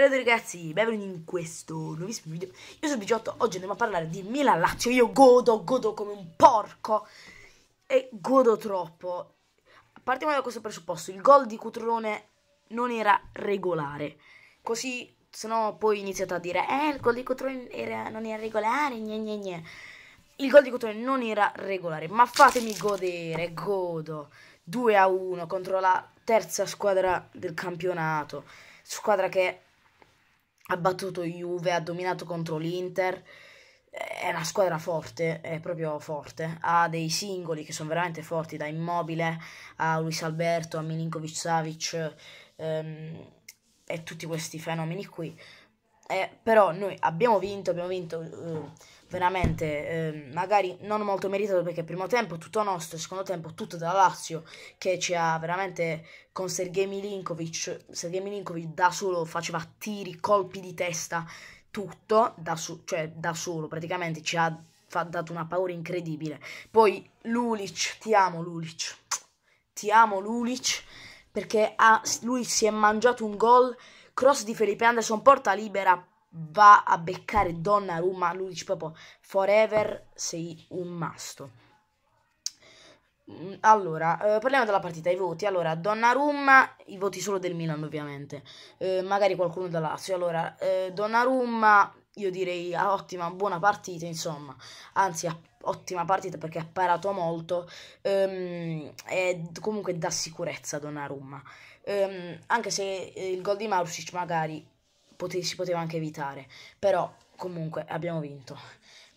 Ciao ragazzi, benvenuti in questo nuovissimo video. Io sono 18, oggi andiamo a parlare di Milan Lazio. Io godo, godo come un porco e godo troppo. Partiamo da questo presupposto, il gol di Cutrone non era regolare. Così se no poi iniziate a dire "Eh, il gol di Cutrone era, non era regolare, gne gne gne". Il gol di Cutrone non era regolare, ma fatemi godere, godo. 2 a 1 contro la terza squadra del campionato. Squadra che ha battuto Juve, ha dominato contro l'Inter, è una squadra forte, è proprio forte, ha dei singoli che sono veramente forti, da Immobile a Luis Alberto, a Milinkovic Savic ehm, e tutti questi fenomeni qui, eh, però noi abbiamo vinto, abbiamo vinto eh, veramente, eh, magari non molto meritato perché primo tempo tutto nostro, secondo tempo tutto da Lazio che ci ha veramente con Sergei Milinkovic, Sergei Milinkovic da solo faceva tiri, colpi di testa, tutto, da cioè da solo praticamente ci ha dato una paura incredibile. Poi Lulic, ti amo Lulic, ti amo Lulic perché ha, lui si è mangiato un gol cross di Felipe Anderson, porta libera, va a beccare Donnarumma, lui dice proprio forever sei un masto. Mm, allora, eh, parliamo della partita, i voti. Allora, Donnarumma, i voti solo del Milan ovviamente, eh, magari qualcuno da Lazio. Allora, eh, Donnarumma io direi ottima, buona partita, insomma, anzi ottima partita perché ha parato molto um, ehm, e comunque dà sicurezza a Donnarumma, um, anche se eh, il gol di Marusic magari pote si poteva anche evitare, però comunque abbiamo vinto.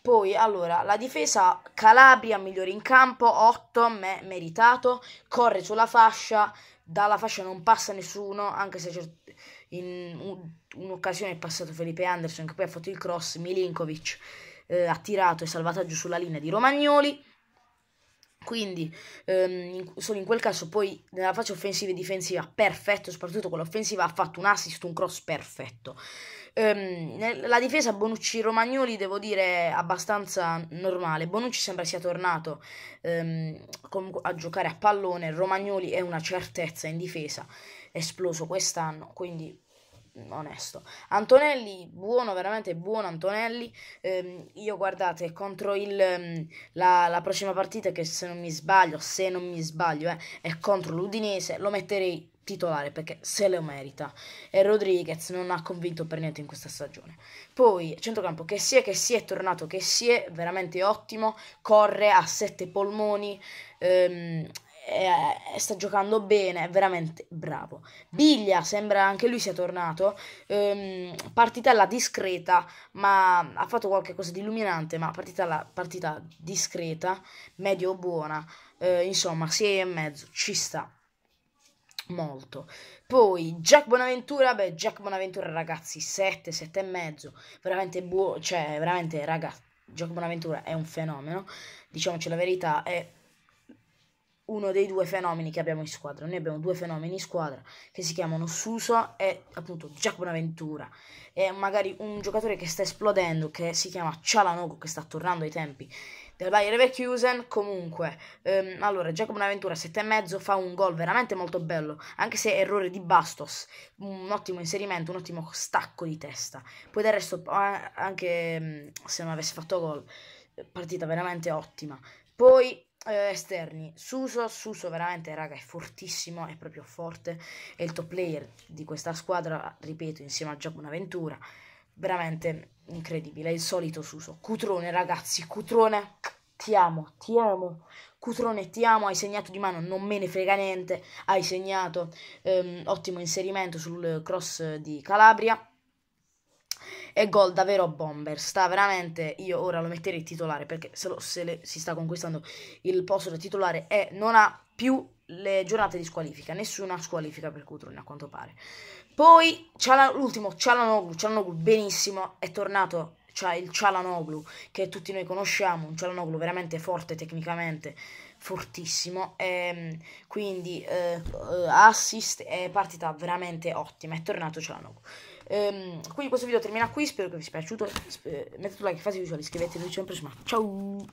Poi, allora, la difesa Calabria migliore in campo, 8, me meritato, corre sulla fascia, dalla fascia non passa nessuno, anche se in un'occasione è passato Felipe Anderson che poi ha fatto il cross, Milinkovic eh, ha tirato e salvataggio sulla linea di Romagnoli. Quindi ehm, solo in quel caso poi nella fase offensiva e difensiva perfetto, soprattutto con l'offensiva ha fatto un assist, un cross perfetto. Ehm, la difesa Bonucci Romagnoli devo dire abbastanza normale. Bonucci sembra sia tornato ehm, a giocare a pallone, Romagnoli è una certezza in difesa, esploso quest'anno, quindi onesto. Antonelli, buono, veramente buono Antonelli. Eh, io guardate, contro il, ehm, la, la, prossima partita che se non mi sbaglio, se non mi sbaglio, eh, è contro l'Udinese, lo metterei titolare perché se lo merita e Rodriguez non ha convinto per niente in questa stagione poi centrocampo che sia, che sia, è tornato che si è veramente ottimo corre a sette polmoni ehm, eh, sta giocando bene, è veramente bravo. Biglia sembra anche lui sia tornato. Ehm, partitella discreta, ma ha fatto qualcosa di illuminante. Ma partitella, partita discreta, medio buona. Eh, insomma, 6 e mezzo ci sta molto. Poi Jack Bonaventura, beh, Jack Bonaventura, ragazzi, 7, 7 e mezzo. Veramente buono, cioè, veramente, ragazzi. Jack Bonaventura è un fenomeno, diciamoci la verità, è uno dei due fenomeni che abbiamo in squadra. Noi abbiamo due fenomeni in squadra che si chiamano Suso e appunto Giacomo Ventura e magari un giocatore che sta esplodendo che si chiama Cialanogo che sta tornando ai tempi del Bayer Leverkusen. Comunque, ehm, allora Giacomo Ventura 7,5 fa un gol veramente molto bello, anche se errore di Bastos, un ottimo inserimento, un ottimo stacco di testa. Poi del resto anche ehm, se non avesse fatto gol partita veramente ottima. Poi eh, esterni, Suso, Suso veramente raga è fortissimo, è proprio forte, è il top player di questa squadra, ripeto, insieme a Giacomo Ventura, veramente incredibile, il solito Suso. Cutrone ragazzi, Cutrone, ti amo, ti amo, Cutrone ti amo, hai segnato di mano, non me ne frega niente, hai segnato, ehm, ottimo inserimento sul cross di Calabria, e gol davvero bomber. Sta veramente, io ora lo metterei titolare perché se, lo, se le, si sta conquistando il posto da titolare e non ha più le giornate di squalifica, nessuna squalifica per Cutrone a quanto pare. Poi l'ultimo, Cialanoglu, Cialanoglu benissimo, è tornato cioè il Cialanoglu che tutti noi conosciamo, un Cialanoglu veramente forte tecnicamente, fortissimo, e, ehm, quindi eh, eh assist e partita veramente ottima, è tornato Cialanoglu. Ehm, quindi questo video termina qui, spero che vi sia piaciuto, mettete un like, fate usuali, iscrivetevi, sempre ciao!